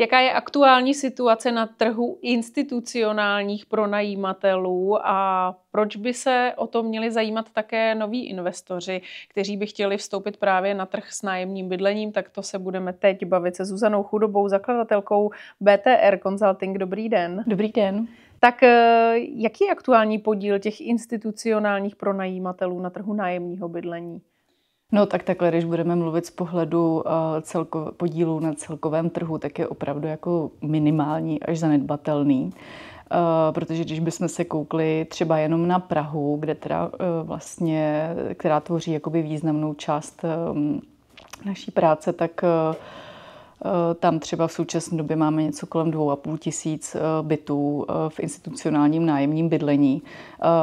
Jaká je aktuální situace na trhu institucionálních pronajímatelů a proč by se o to měli zajímat také noví investoři, kteří by chtěli vstoupit právě na trh s nájemním bydlením? Tak to se budeme teď bavit se Zuzanou Chudobou, zakladatelkou BTR Consulting. Dobrý den. Dobrý den. Tak eh, jaký je aktuální podíl těch institucionálních pronajímatelů na trhu nájemního bydlení? No tak takhle, když budeme mluvit z pohledu eh, celko, podílu na celkovém trhu, tak je opravdu jako minimální až zanedbatelný. Uh, protože když bychom se koukli třeba jenom na Prahu, kde teda uh, vlastně, která tvoří jakoby významnou část um, naší práce, tak uh, Eh, tam třeba v současné době máme něco kolem 2,5 tisíc eh, bytů eh, v institucionálním nájemním bydlení,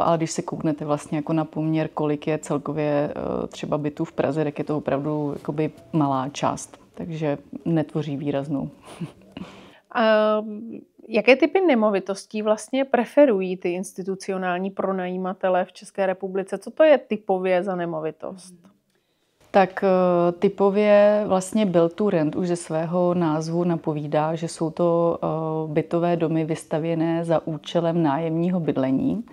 ale když se kouknete vlastně jako na poměr, kolik je celkově třeba bytů v Praze, tak je to opravdu jakoby malá část, takže netvoří výraznou. A Jaké typy nemovitostí vlastně preferují ty institucionální pronajímatele v České republice? Co to je typově za nemovitost? Hmm tak eh, typově vlastně byl tu rent už ze svého názvu napovídá, že jsou to eh, bytové domy vystavěné za účelem nájemního bydlení.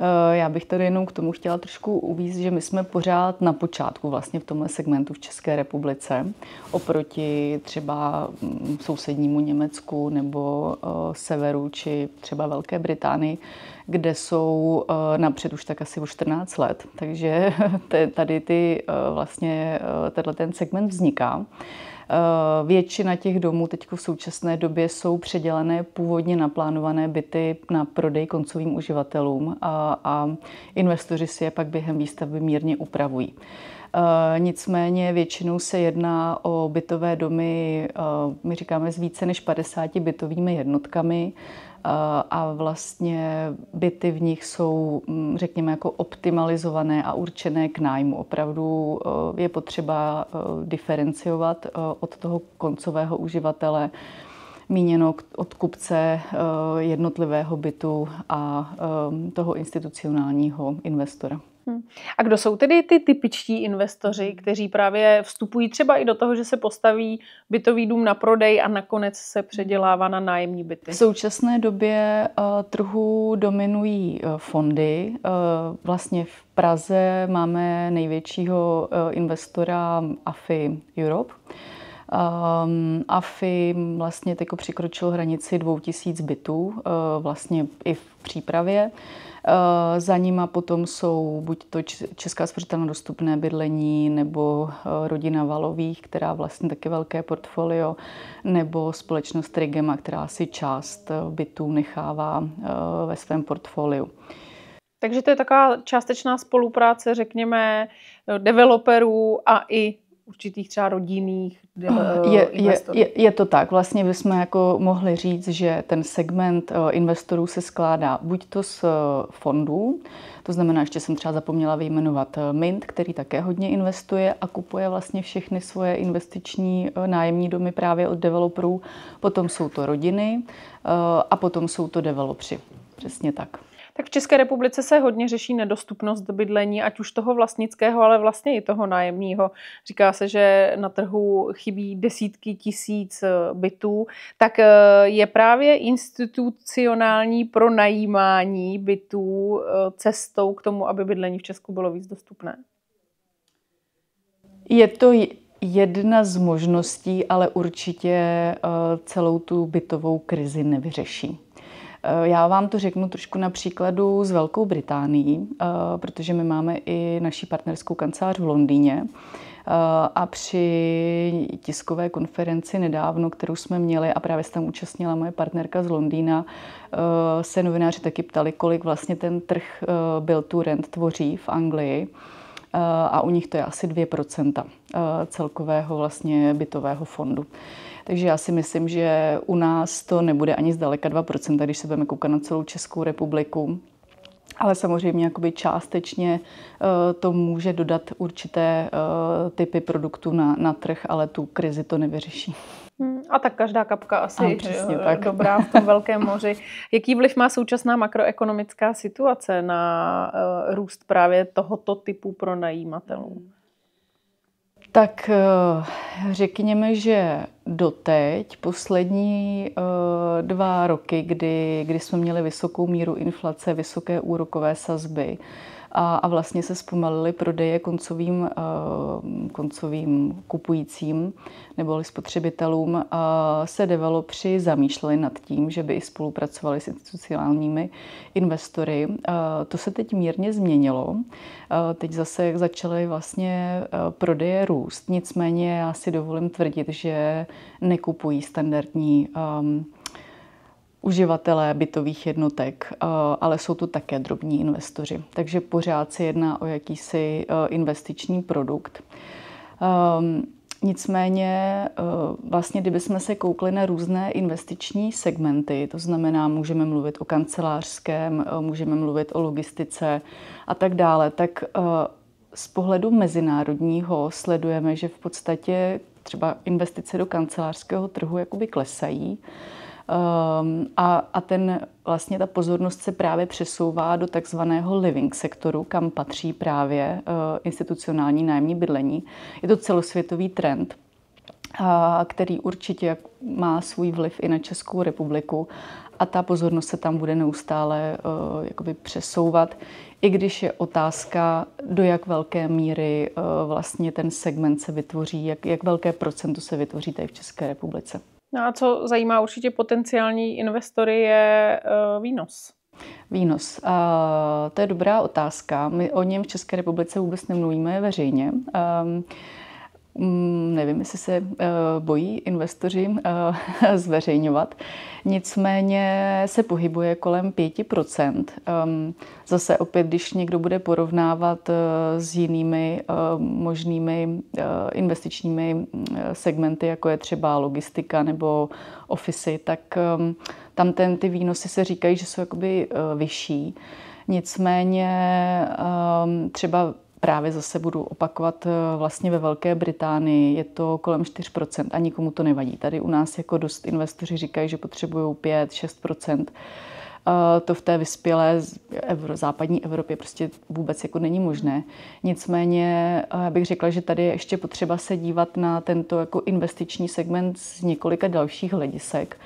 Eh, já bych tady jenom k tomu chtěla trošku uvízt, že my jsme pořád na počátku vlastně v tomhle segmentu v České republice oproti třeba mm, sousednímu Německu nebo eh, severu či třeba Velké Británii, kde jsou eh, napřed už tak asi o 14 let. Takže tady ty vlastně tenhle ten segment vzniká. Eh, většina těch domů teď v současné době jsou předělené původně naplánované byty na prodej koncovým uživatelům a, a investoři si je pak během výstavby mírně upravují. Eh, nicméně většinou se jedná o bytové domy, eh, my říkáme, s více než 50 bytovými jednotkami eh, a vlastně byty v nich jsou, hm, řekněme, jako optimalizované a určené k nájmu. Opravdu je potřeba diferenciovat od toho koncového uživatele, míněno od kupce jednotlivého bytu a toho institucionálního investora. A kdo jsou tedy ty typičtí investoři, kteří právě vstupují třeba i do toho, že se postaví bytový dům na prodej a nakonec se předělává na nájemní byty? V současné době uh, trhu dominují uh, fondy. Uh, vlastně v Praze máme největšího investora AFI Europe. Um, ehm, AFI vlastně teď překročil hranici 2000 bytů, uh, vlastně i v přípravě. Uh, za nima potom jsou buď to Česká spořitelna dostupné bydlení, nebo uh, rodina Valových, která vlastně taky velké portfolio, nebo společnost Rigema, která si část bytů nechává uh, ve svém portfoliu. Takže to je taková částečná spolupráce, řekněme, developerů a i určitých třeba rodinných Eh, je, je, je, je to tak. Vlastně bychom jako mohli říct, že ten segment eh, investorů se skládá buď to z eh, fondů, to znamená, ještě jsem třeba zapomněla vyjmenovat Mint, který také hodně investuje a kupuje vlastně všechny svoje investiční nájemní domy právě od developerů. Potom jsou to rodiny a potom jsou to developři. Přesně tak. Tak v České republice se hodně řeší nedostupnost bydlení, ať už toho vlastnického, ale vlastně i toho nájemního. Říká se, že na trhu chybí desítky tisíc eh, bytů, tak eh, je právě institucionální pronajímání bytů eh, cestou k tomu, aby bydlení v Česku bylo víc dostupné. Je to jedna z možností, ale určitě celou tu bytovou krizi nevyřeší. Eh, já vám to řeknu trošku na příkladu s Velkou Británií, eh, protože my máme i naší partnerskou kancelář v Londýně. Eh, a při tiskové konferenci nedávno, kterou jsme měli, a právě se tam účastnila moje partnerka z Londýna, se novináři taky ptali, kolik vlastně ten trh byl tu rent tvoří v Anglii. Eh, a u nich to je asi 2% eh, celkového vlastně bytového fondu. Takže já si myslím, že u nás to nebude ani zdaleka 2%, když se budeme koukat na celou Českou republiku. Ale samozřejmě jakoby částečně eh, to může dodat určité typy produktů na, na trh, ale tu krizi to nevyřeší. Hmm, a tak každá kapka asi a, přesně, tak. dobrá v tom velkém moři. Jaký vliv má současná makroekonomická situace na eh, růst právě tohoto typu pro najímatelů? Hmm. Tak eh, řekněme, že doteď, poslední eh, dva roky, kdy, kdy jsme měli vysokou míru inflace, vysoké úrokové sazby, a, a vlastně se zpomalily prodeje koncovým, eh, koncovým kupujícím neboli spotřebitelům. Eh, se developři zamýšleli nad tím, že by i spolupracovali s institucionálními investory. Eh, to se teď mírně změnilo. Teď zase začaly vlastně prodeje růst. Nicméně já si dovolím tvrdit, že nekupují standardní um, uživatelé bytových jednotek, eh, ale jsou tu také drobní investoři. Takže pořád se jedná o jakýsi eh, investiční produkt. Ehm, nicméně, eh, vlastně kdybychom se koukli na různé investiční segmenty, to znamená, můžeme mluvit o kancelářském, můžeme mluvit o logistice a tak dále, tak z pohledu mezinárodního sledujeme, že v podstatě třeba investice do kancelářského trhu jakoby klesají. Um, a, a ten vlastně ta pozornost se právě přesouvá do takzvaného living sektoru, kam patří právě uh, institucionální nájemní bydlení. Je to celosvětový trend, uh, který určitě má svůj vliv i na Českou republiku a ta pozornost se tam bude neustále uh, jakoby přesouvat, i když je otázka, do jak velké míry uh, vlastně ten segment se vytvoří, jak, jak velké procento se vytvoří tady v České republice. No a co zajímá určitě potenciální investory je eh, výnos. Výnos. Eh, to je dobrá otázka. My o něm v České republice vůbec nemluvíme veřejně. Ehm, Mm, nevím, jestli se eh, bojí investoři eh, zveřejňovat. Nicméně se pohybuje kolem 5%. Ehm, zase opět, když někdo bude porovnávat eh, s jinými možnými investičními segmenty, jako je třeba logistika nebo ofisy, tak ehm, tam ten, ty výnosy se říkají, že jsou jakoby vyšší. Nicméně ehm, třeba Právě zase budu opakovat eh, vlastně ve Velké Británii je to kolem 4% a nikomu to nevadí. Tady u nás jako dost investoři říkají, že potřebují 5-6%. Eh, to v té vyspělé Evro, západní Evropě prostě vůbec jako není možné. Nicméně eh, já bych řekla, že tady je ještě potřeba se dívat na tento jako investiční segment z několika dalších hledisek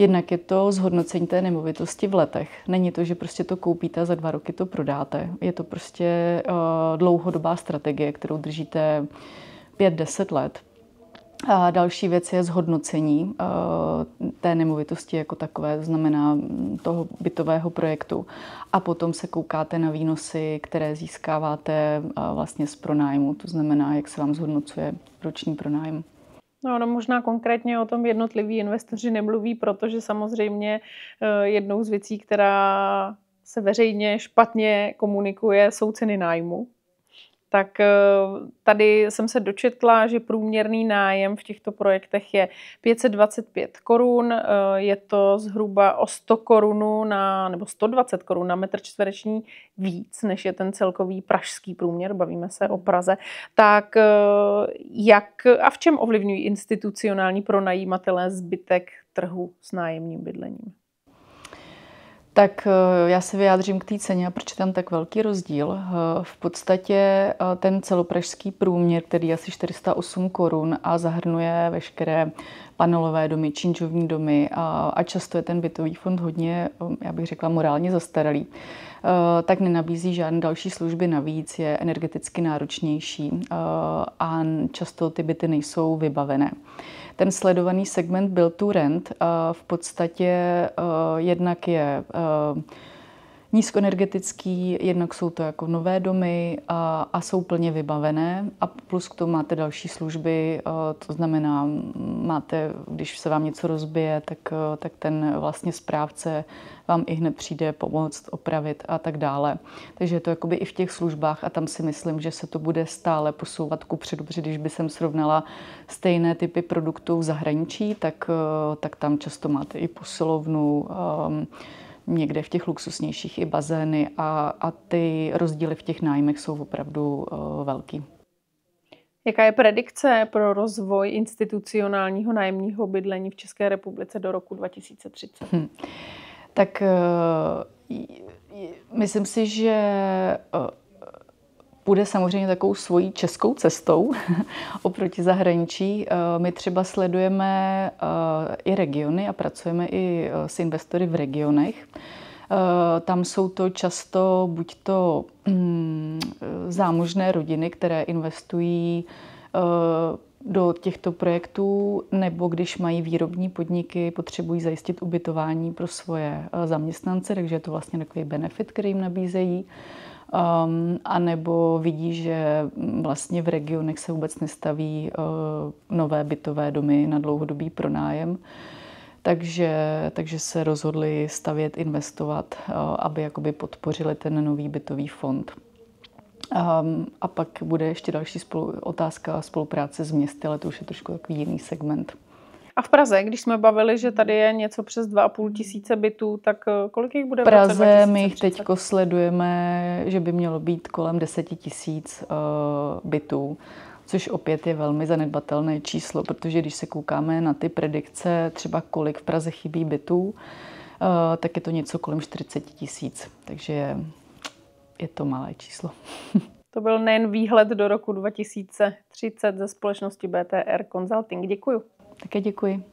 Jednak je to zhodnocení té nemovitosti v letech. Není to, že prostě to koupíte a za dva roky to prodáte. Je to prostě eh, dlouhodobá strategie, kterou držíte 5-10 let. A další věc je zhodnocení eh, té nemovitosti jako takové, to znamená mm, toho bytového projektu. A potom se koukáte na výnosy, které získáváte eh, vlastně z pronájmu, to znamená, jak se vám zhodnocuje roční pronájem. No, no možná konkrétně o tom jednotliví investoři nemluví, protože samozřejmě eh, jednou z věcí, která se veřejně špatně komunikuje, jsou ceny nájmu tak eh, tady jsem se dočetla, že průměrný nájem v těchto projektech je 525 korun, eh, je to zhruba o 100 korunu na, nebo 120 korun na metr čtvereční víc, než je ten celkový pražský průměr, bavíme se o Praze. Tak eh, jak a v čem ovlivňují institucionální pronajímatelé zbytek trhu s nájemním bydlením? tak eh, já se vyjádřím k té ceně proč je tam tak velký rozdíl. Eh, v podstatě eh, ten celopražský průměr, který je asi 408 korun a zahrnuje veškeré panelové domy, činžovní domy a, a často je ten bytový fond hodně, já bych řekla, morálně zastaralý. Eh, tak nenabízí žádné další služby navíc, je energeticky náročnější eh, a často ty byty nejsou vybavené. Ten sledovaný segment Build to Rent eh, v podstatě jednak je nízkoenergetický, jednak jsou to jako nové domy a, a jsou plně vybavené a plus k tomu máte další služby, eh, to znamená máte, když se vám něco rozbije, tak, eh, tak ten vlastně správce vám i hned přijde pomoct, opravit a tak dále. Takže je to jakoby i v těch službách a tam si myslím, že se to bude stále posouvat ku předu, protože když by jsem srovnala stejné typy produktů v zahraničí, tak, eh, tak tam často máte i posilovnu, um, někde v těch luxusnějších i bazény a, a ty rozdíly v těch nájmech jsou opravdu eh, velký. Jaká je predikce pro rozvoj institucionálního nájemního bydlení v České republice do roku 2030? Hmm. Tak eh, myslím si, že eh, půjde samozřejmě takovou svojí českou cestou oproti zahraničí. Eh, my třeba sledujeme eh, i regiony a pracujeme i eh, s investory v regionech. Tam jsou to často buď to mm, zámožné rodiny, které investují do těchto projektů, nebo když mají výrobní podniky, potřebují zajistit ubytování pro svoje zaměstnance, takže je to vlastně takový benefit, který jim nabízejí um, anebo vidí, že vlastně v regionech se vůbec nestaví uh, nové bytové domy na dlouhodobý pronájem. Takže, takže se rozhodli stavět, investovat, uh, aby jakoby podpořili ten nový bytový fond. Um, a pak bude ještě další spolu, otázka spolupráce s městy, ale to už je trošku takový jiný segment. A v Praze, když jsme bavili, že tady je něco přes 2,5 tisíce bytů, tak eh, kolik jich bude? V Praze V my jich teď sledujeme, že by mělo být kolem 10 tisíc eh, bytů, což opět je velmi zanedbatelné číslo, protože když se koukáme na ty predikce, třeba kolik v Praze chybí bytů, eh, tak je to něco kolem 40 tisíc. Takže je to malé číslo. To byl nejen výhled do roku 2030 ze společnosti BTR Consulting. Děkuju. Také děkuji.